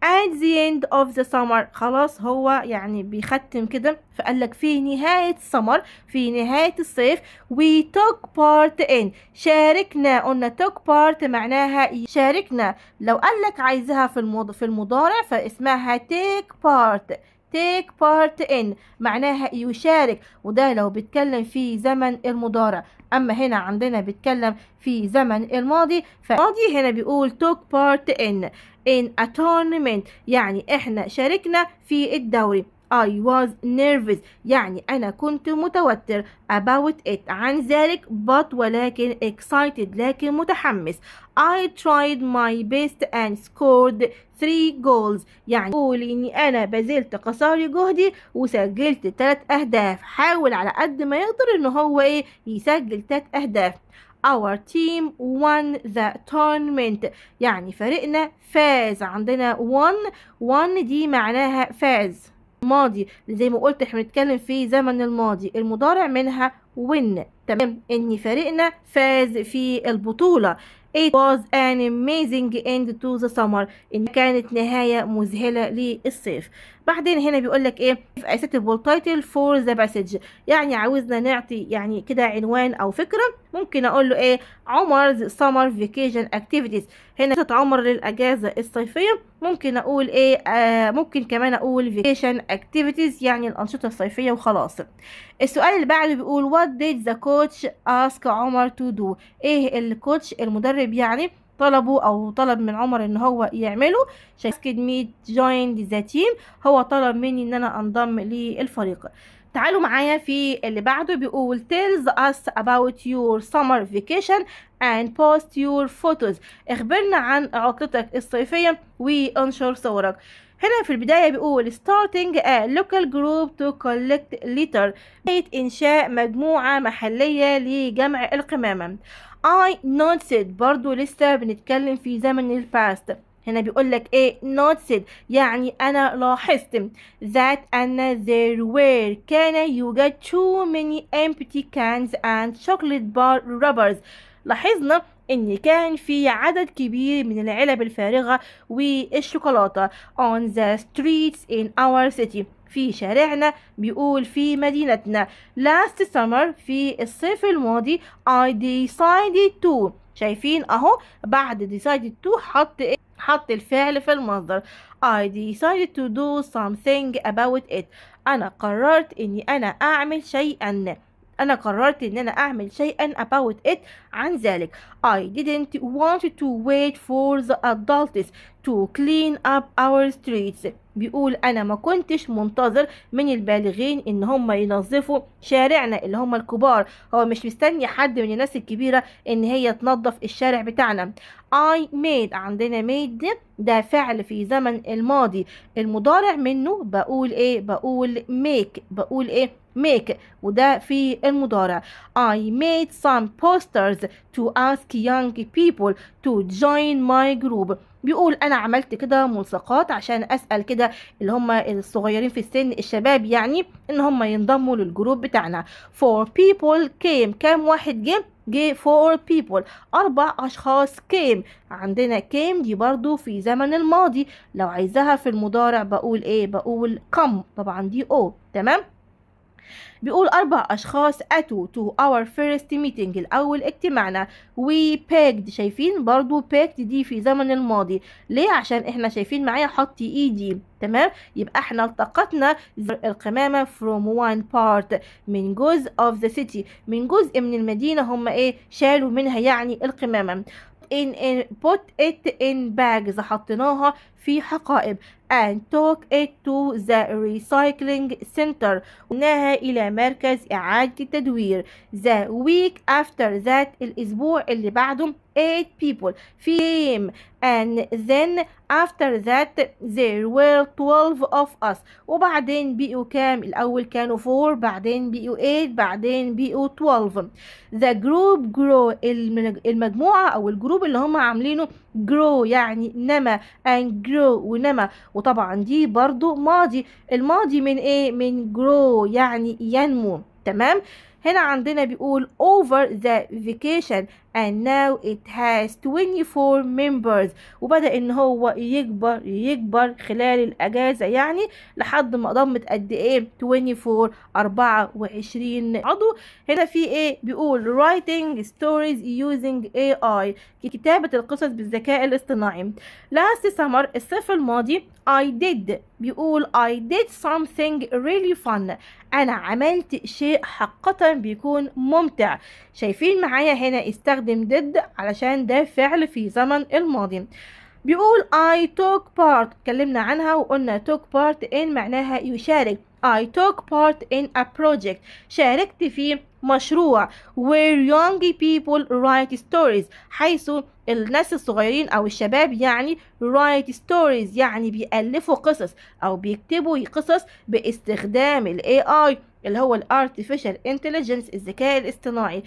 at the end of the summer خلاص هو يعني بيختم كده فقال لك في نهاية السمر في نهاية الصيف we took part in شاركنا قلنا took part معناها شاركنا لو قال لك عايزها في المض... في المضارع فاسمها take part take part in معناها يشارك وده لو بيتكلم في زمن المضارع اما هنا عندنا بيتكلم في زمن الماضي فالماضي هنا بيقول took part in in a tournament يعني احنا شاركنا في الدوري I was nervous يعني أنا كنت متوتر about it عن ذلك but ولكن excited لكن متحمس I tried my best and scored three goals يعني قول إني أنا بذلت قصاري جهدي وسجلت تلات أهداف حاول على قد ما يقدر إن هو إيه يسجل تلات أهداف our team won the tournament يعني فريقنا فاز عندنا won won دي معناها فاز ماضي زي ما قلت احنا بنتكلم في زمن الماضي المضارع منها win تمام ان فريقنا فاز في البطولة It was an amazing end to the summer إن كانت نهاية مذهلة للصيف بعدين هنا بيقول لك ايه اي سيتبل تايتل فور ذا باسج يعني عاوزنا نعطي يعني كده عنوان او فكره ممكن اقول له ايه عمرز سمر فيكيشن اكتيفيتيز هنا خطط عمر للاجازه الصيفيه ممكن اقول ايه آه ممكن كمان اقول فيكيشن اكتيفيتيز يعني الانشطه الصيفيه وخلاص السؤال اللي بعده بيقول وات ديد ذا كوتش اسك عمر تو دو ايه الكوتش المدرب يعني طلبوا او طلب من عمر ان هو يعمله شايفين ميت جوين ذا تيم هو طلب مني ان انا انضم للفريق تعالوا معايا في اللي بعده بيقول tells us about your summer vacation and post your photos اخبرنا عن عطلتك الصيفية وانشر صورك هنا في البداية بيقول starting a local group to collect litter بداية إنشاء مجموعة محلية لجمع القمامة I noticed برضو لسه بنتكلم في زمن الباست هنا بيقول لك ايه noticed يعني انا لاحظت that ان there were كان يوجد too many empty cans and chocolate bar rubbers لاحظنا ان كان في عدد كبير من العلب الفارغة والشوكولاتة on the streets in our city في شارعنا بيقول في مدينتنا last summer في الصيف الماضي I decided to شايفين اهو بعد decided to حط إيه؟ حط الفعل في المصدر I decided to do something about it أنا قررت إني أنا أعمل شيئا أنا قررت إن أنا أعمل شيئا about it عن ذلك I didn't want to wait for the adults to clean up our streets بيقول أنا ما كنتش منتظر من البالغين إن هم ينظفوا شارعنا اللي هم الكبار هو مش مستني حد من الناس الكبيرة إن هي تنظف الشارع بتاعنا I made عندنا made ده فعل في زمن الماضي المضارع منه بقول إيه بقول make بقول إيه make وده في المضارع I made some posters to ask young people to join my group بيقول انا عملت كده ملصقات عشان اسال كده اللي هم الصغيرين في السن الشباب يعني ان هم ينضموا للجروب بتاعنا for people came كام واحد جه جه four people أربع أشخاص came عندنا came دي برضو في زمن الماضي لو عايزاها في المضارع بقول إيه بقول come طبعا دي O تمام بيقول أربع أشخاص أتوا to our first meeting الأول اجتماعنا we packed شايفين برضو packed دي في زمن الماضي ليه عشان إحنا شايفين معايا حطي إيدي e تمام يبقى احنا التقطنا القمامة from one part من جزء of the city من جزء من المدينة هم ايه شالوا منها يعني القمامة in, in put it in bags حطيناها في حقائب and took it to the recycling center ونقلناها إلى مركز إعادة التدوير the week after that الأسبوع اللي بعده eight people فيم and then after that there were 12 of us وبعدين بقوا كام الأول كانوا 4 بعدين بقوا 8 بعدين بقوا 12 the group grow المجموعة أو الجروب اللي هم عاملينه grow يعني نما and grow ونما وطبعا دي برضو ماضي الماضي من ايه من grow يعني ينمو تمام هنا عندنا بيقول over the vacation and now it has 24 members وبدأ ان هو يكبر يكبر خلال الاجازة يعني لحد ما ضمت قد ايه 24 24 عضو هنا في ايه بيقول writing stories using AI كتابة القصص بالذكاء الاصطناعي last summer الصيف الماضي I did بيقول I did something really fun أنا عملت شيء حقا بيكون ممتع شايفين معايا هنا استخدم بستخدم did علشان ده فعل في زمن الماضي بيقول I took part اتكلمنا عنها وقلنا took part in معناها يشارك I took part in a project شاركت في مشروع where young people write stories حيث الناس الصغيرين او الشباب يعني write stories يعني بيألفوا قصص او بيكتبوا قصص باستخدام الاي اي اللي هو الارتفيشال انتليجنس الذكاء الاصطناعي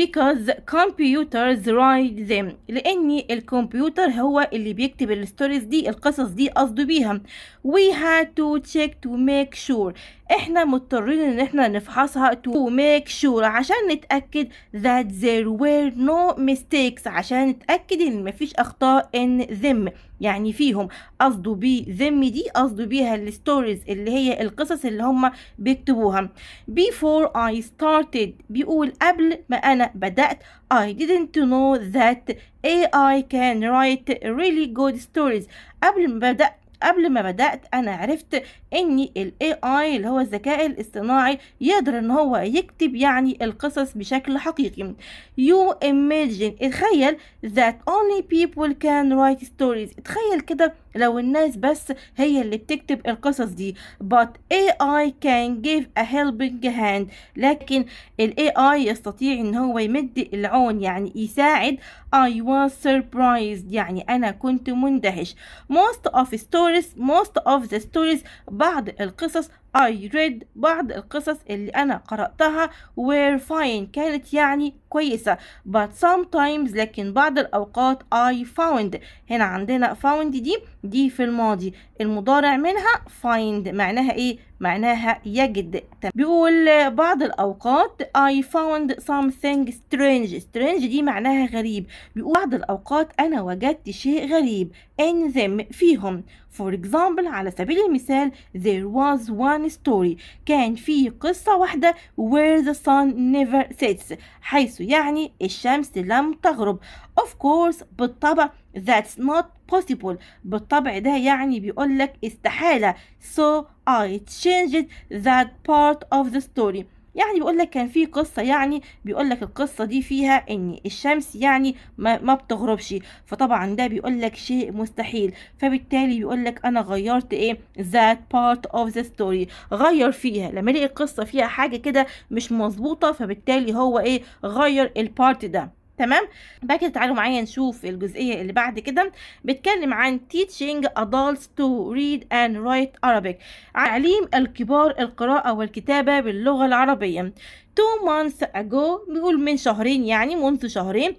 because computers write them لان الكمبيوتر هو اللي بيكتب الستوريز دي القصص دي قصده بيها we had to check to make sure احنا مضطرين ان احنا نفحصها to make sure عشان نتأكد that there were no mistakes عشان عشان نتأكد ان مفيش اخطاء ان ذم يعني فيهم قصده ذم دي قصده بيها الستوريز اللي هي القصص اللي هم بيكتبوها before I started بيقول قبل ما انا بدأت I didn't know that AI can write really good stories قبل ما بدأت قبل ما بدأت أنا عرفت ان الاي اي اللي هو الذكاء الاصطناعي يقدر ان هو يكتب يعني القصص بشكل حقيقي يو imagine اتخيل that only people can write stories اتخيل كده لو الناس بس هي اللي بتكتب القصص دي but AI can give a helping hand لكن ال AI يستطيع ان هو يمد العون يعني يساعد I was surprised يعني انا كنت مندهش most of stories most of the stories بعض القصص I read بعض القصص اللي أنا قرأتها were fine كانت يعني كويسة but sometimes لكن بعض الأوقات I found هنا عندنا found دي دي في الماضي المضارع منها find معناها إيه؟ معناها يجد بيقول بعض الأوقات I found something strange strange دي معناها غريب بيقول بعض الأوقات أنا وجدت شيء غريب in them فيهم for example على سبيل المثال there was one One Story كان في قصة واحدة Where the sun never sets حيث يعني الشمس لم تغرب Of course بالطبع That's not possible بالطبع ده يعني بيقول لك استحالة So I changed that part of the story يعني بيقول لك كان في قصه يعني بيقول لك القصه دي فيها ان الشمس يعني ما, ما بتغربش فطبعا ده بيقول لك شيء مستحيل فبالتالي بيقول لك انا غيرت ايه that part of the story غير فيها لما لقي القصه فيها حاجه كده مش مظبوطه فبالتالي هو ايه غير البارت ده تمام بعد كده تعالوا معايا نشوف الجزئيه اللي بعد كده بتكلم عن teaching adults to read and write Arabic تعليم الكبار القراءه والكتابه باللغه العربيه two months ago بيقول من شهرين يعني منذ شهرين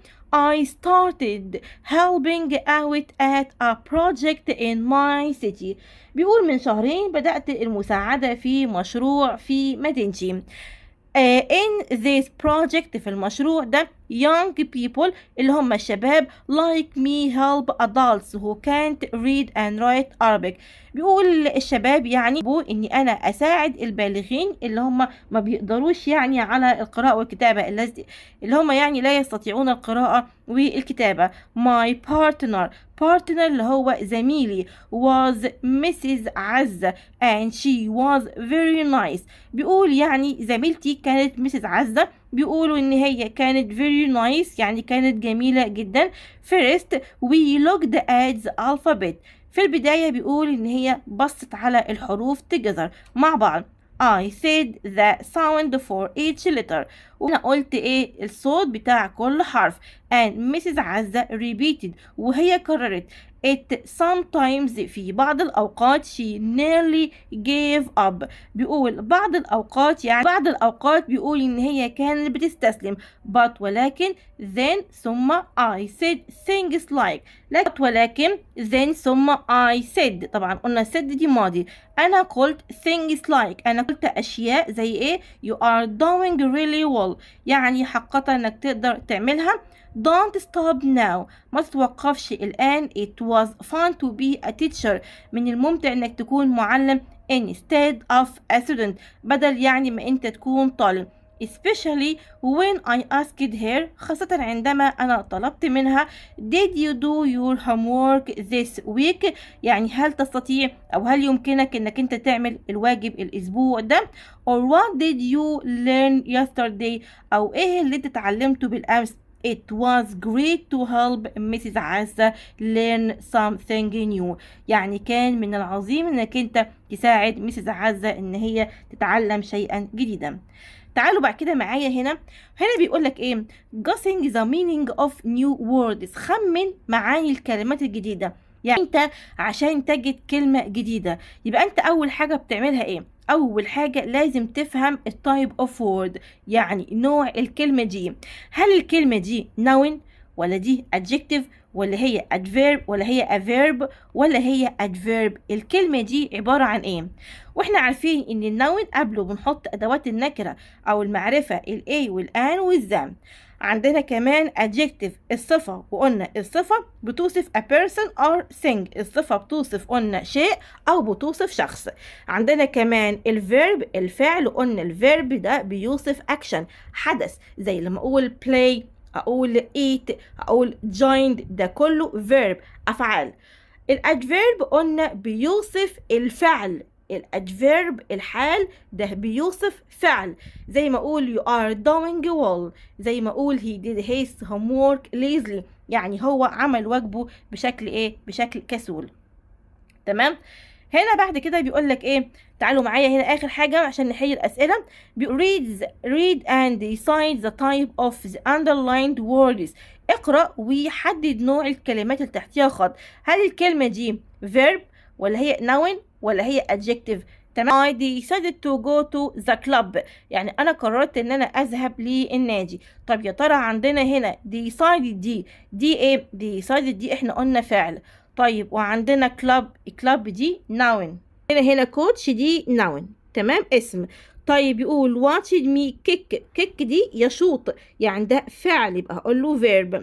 I started helping out at a project in my city بيقول من شهرين بدأت المساعدة في مشروع في مدينتي uh, in this project في المشروع ده young people اللي هم الشباب like me help adults who can't read and write Arabic بيقول الشباب يعني بو اني انا اساعد البالغين اللي هم ما بيقدروش يعني على القراءة والكتابة اللي هم يعني لا يستطيعون القراءة والكتابة my partner partner اللي هو زميلي was Mrs. عزة and she was very nice بيقول يعني زميلتي كانت Mrs. عزة بيقولوا ان هي كانت very nice يعني كانت جميلة جدا first we looked at the alphabet في البداية بيقول ان هي بصت على الحروف together مع بعض I said the sound for each letter وانا قلت ايه الصوت بتاع كل حرف and Mrs. عزة repeated وهي كررت it sometimes في بعض الأوقات she nearly gave up بيقول بعض الأوقات يعني بعض الأوقات بيقول إن هي كانت بتستسلم but ولكن then ثم I said things like لكن ولكن then ثم I said طبعا قلنا said دي ماضي أنا قلت things like أنا قلت أشياء زي إيه you are doing really well يعني حقا انك تقدر تعملها don't stop now ما تتوقفش الآن it was fun to be a teacher من الممتع انك تكون معلم instead of a student بدل يعني ما انت تكون طالب especially when I asked her خاصة عندما أنا طلبت منها did you do your homework this week يعني هل تستطيع أو هل يمكنك أنك أنت تعمل الواجب الأسبوع ده or what did you learn yesterday أو إيه اللي أنت اتعلمته بالأمس It was great to help Mrs. عزة learn something new يعني كان من العظيم انك انت تساعد Mrs. عزة ان هي تتعلم شيئا جديدا تعالوا بعد كده معايا هنا هنا بيقول لك ايه guessing the meaning of new words خمن معاني الكلمات الجديده يعني انت عشان تجد كلمه جديده يبقى انت اول حاجه بتعملها ايه اول حاجه لازم تفهم التايب اوف وورد يعني نوع الكلمه دي هل الكلمه دي noun ولا دي adjective ولا هي adverb ولا هي a verb ولا هي adverb الكلمة دي عبارة عن ايه واحنا عارفين ان النون قبله بنحط ادوات النكرة او المعرفة الاي والان والذا عندنا كمان adjective الصفة وقلنا الصفة بتوصف a person or thing الصفة بتوصف قلنا شيء أو بتوصف شخص عندنا كمان الverb الفعل قلنا الverb ده بيوصف action حدث زي لما أقول play اقول ايت اقول joined ده كله verb افعال الادفيرب قلنا بيوصف الفعل الادفيرب الحال ده بيوصف فعل زي ما اقول you are doing well زي ما اقول he did his homework lazily يعني هو عمل واجبه بشكل ايه بشكل كسول تمام هنا بعد كده بيقول لك ايه تعالوا معايا هنا اخر حاجه عشان نحل الاسئله read read and decide the type of the underlined words اقرا وحدد نوع الكلمات اللي تحتيها خط هل الكلمه دي verb ولا هي noun ولا هي adjective تمام I decided to go to the club يعني انا قررت ان انا اذهب للنادي طب يا ترى عندنا هنا decided دي دي ايه decided دي احنا قلنا فعل طيب وعندنا كلاب كلاب دي ناون هنا هنا كوتش دي ناون تمام اسم طيب يقول wanted me kick kick دي يشوط يعني ده فعل يبقى هقول له verb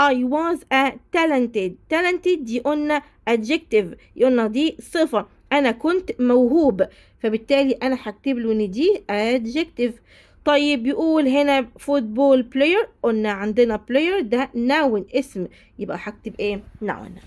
I was a talented talented دي قلنا adjective قلنا دي صفة أنا كنت موهوب فبالتالي أنا هكتب له إن دي adjective طيب يقول هنا فوتبول بلاير قلنا عندنا بلاير ده noun اسم يبقى هكتب ايه noun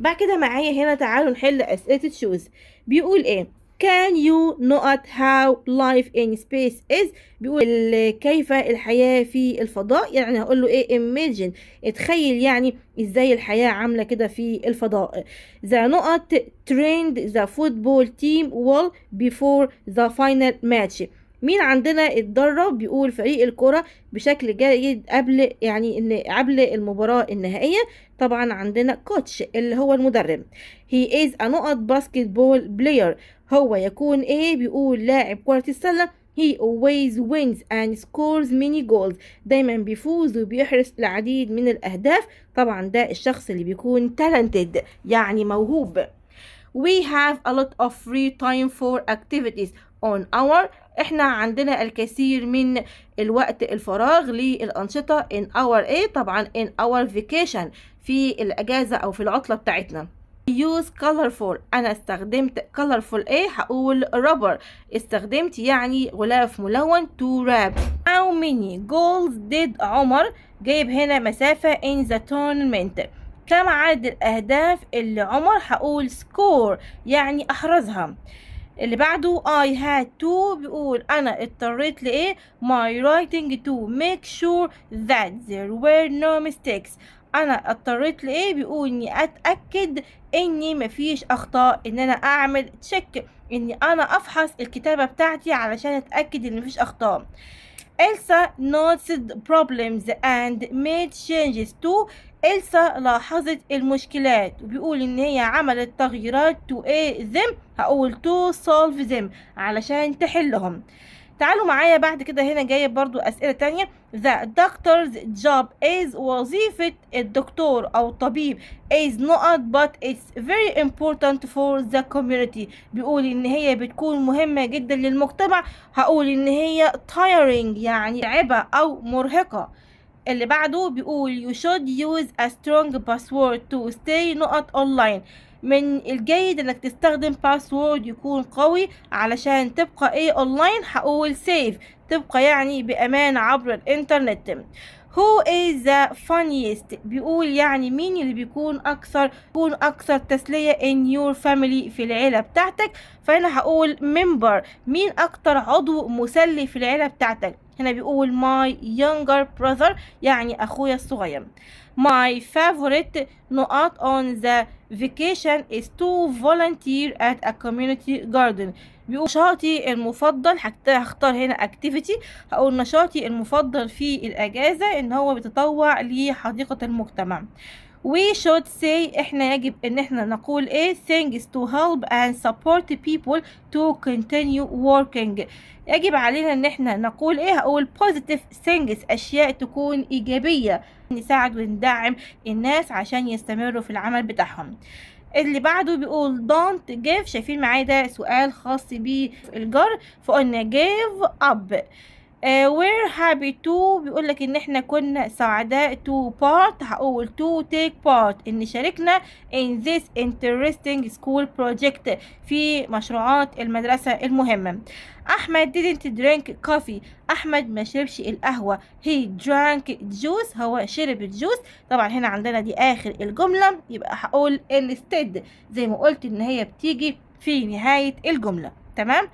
بعد كده معايا هنا تعالوا نحل اسئله تشوز بيقول ايه can you not how life in space is بيقول كيف الحياة في الفضاء يعني هقول له ايه imagine اتخيل يعني ازاي الحياة عاملة كده في الفضاء the نقط trained the football team well before the final match مين عندنا اتدرب بيقول فريق الكرة بشكل جيد قبل يعني ان قبل المباراة النهائية طبعا عندنا كوتش اللي هو المدرب هي از نقط باسكت بول بلاير هو يكون ايه بيقول لاعب كرة السلة he always wins and scores many goals دايما بيفوز وبيحرز العديد من الأهداف طبعا ده الشخص اللي بيكون talented يعني موهوب we have a lot of free time for activities on our احنا عندنا الكثير من الوقت الفراغ للأنشطة in our ايه طبعا in our vacation في الأجازة أو في العطلة بتاعتنا use colorful انا استخدمت colorful ايه هقول rubber استخدمت يعني غلاف ملون to wrap how many goals did عمر جايب هنا مسافة in the tournament كم عدد الاهداف اللي عمر هقول score يعني احرزها اللي بعده I had to بيقول أنا اضطريت لإيه my writing to make sure that there were no mistakes أنا اضطريت لإيه بيقول إني أتأكد إني مفيش أخطاء إن أنا أعمل تشيك إني أنا أفحص الكتابة بتاعتي علشان أتأكد إن مفيش أخطاء إلسا noticed problems and made changes to إلسا لاحظت المشكلات وبيقول إن هي عملت تغييرات تو إيه ذم هقول تو سولف ذم علشان تحلهم تعالوا معايا بعد كده هنا جايب برضو أسئلة تانية The doctor's job is وظيفة الدكتور أو الطبيب is not but it's very important for the community بيقول إن هي بتكون مهمة جدا للمجتمع هقول إن هي tiring يعني تعبة أو مرهقة اللي بعده بيقول you should use a strong password to stay نقط online من الجيد انك تستخدم باسورد يكون قوي علشان تبقى ايه اونلاين هقول سيف تبقى يعني بامان عبر الانترنت هو is the funniest بيقول يعني مين اللي بيكون اكثر بيكون اكثر تسلية in your family في العيلة بتاعتك فانا هقول ممبر مين اكتر عضو مسلي في العيلة بتاعتك هنا بيقول my younger brother يعني أخويا الصغير my favorite نقاط on the vacation is to volunteer at a community garden بيقول نشاطي المفضل هختار هنا activity هقول نشاطي المفضل في الأجازة إن هو بيتطوع لحديقة المجتمع we should say احنا يجب ان احنا نقول ايه thanks to help and support people to continue working يجب علينا ان احنا نقول ايه هقول positive things اشياء تكون ايجابية نساعد وندعم الناس عشان يستمروا في العمل بتاعهم اللي بعده بيقول don't give شايفين معايا ده سؤال خاص بالجر فقلنا give up وير هابي تو بيقول لك ان احنا كنا سعداء تو بارت هقول تو تيك بارت ان شاركنا in this interesting school project في مشروعات المدرسة المهمة احمد didn't drink coffee احمد ما شربش القهوة he drank juice هو شرب الجوز طبعا هنا عندنا دي اخر الجملة يبقى هقول instead زي ما قلت ان هي بتيجي في نهاية الجملة تمام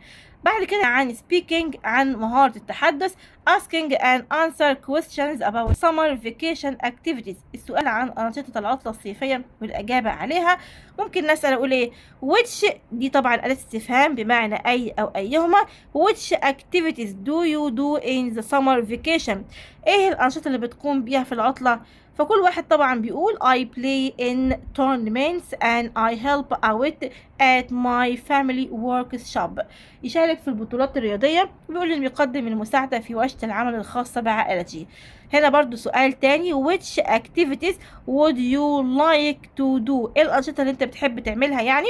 بعد كده عن speaking عن مهارة التحدث asking and answer questions about summer vacation activities السؤال عن أنشطة العطلة الصيفية والإجابة عليها ممكن نسأل أقول إيه which دي طبعا أداة استفهام بمعنى أي أو أيهما which activities do you do in the summer vacation إيه الأنشطة اللي بتقوم بيها في العطلة فكل واحد طبعا بيقول I play in tournaments and I help out at my family workshop يشارك في البطولات الرياضية بيقول إنه بيقدم المساعدة في ورشة العمل الخاصة بعائلتي هنا برضو سؤال تاني which activities would you like to do ايه الأنشطة اللي انت بتحب تعملها يعني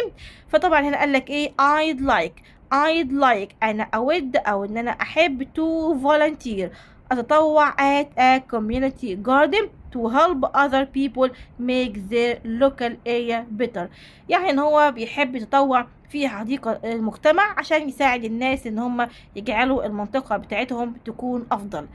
فطبعا هنا قال لك ايه I'd like I'd like أنا أود أو إن أنا أحب to volunteer أتطوع at a community garden to help other people make their local area better يعني ان هو بيحب يتطوع في حديقة المجتمع عشان يساعد الناس ان هم يجعلوا المنطقة بتاعتهم تكون افضل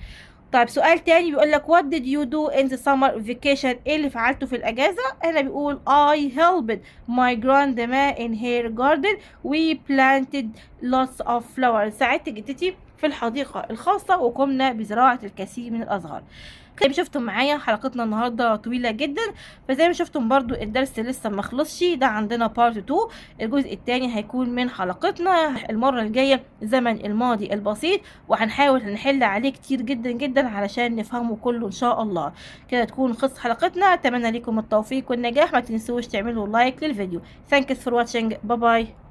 طيب سؤال تاني بيقول لك what did you do in the summer vacation ايه اللي فعلته في الاجازه انا بيقول I helped my grandma in her garden we planted lots of flowers ساعدت جدتي في الحديقه الخاصه وقمنا بزراعه الكثير من الازهار زي ما شفتم معايا حلقتنا النهارده طويله جدا فزي ما شفتم برضو الدرس لسه ما خلصش ده عندنا بارت 2 الجزء الثاني هيكون من حلقتنا المره الجايه زمن الماضي البسيط وهنحاول نحل عليه كتير جدا جدا علشان نفهمه كله ان شاء الله كده تكون خلصت حلقتنا اتمنى لكم التوفيق والنجاح ما تنسوش تعملوا لايك للفيديو ثانكس فور واتشنج باي باي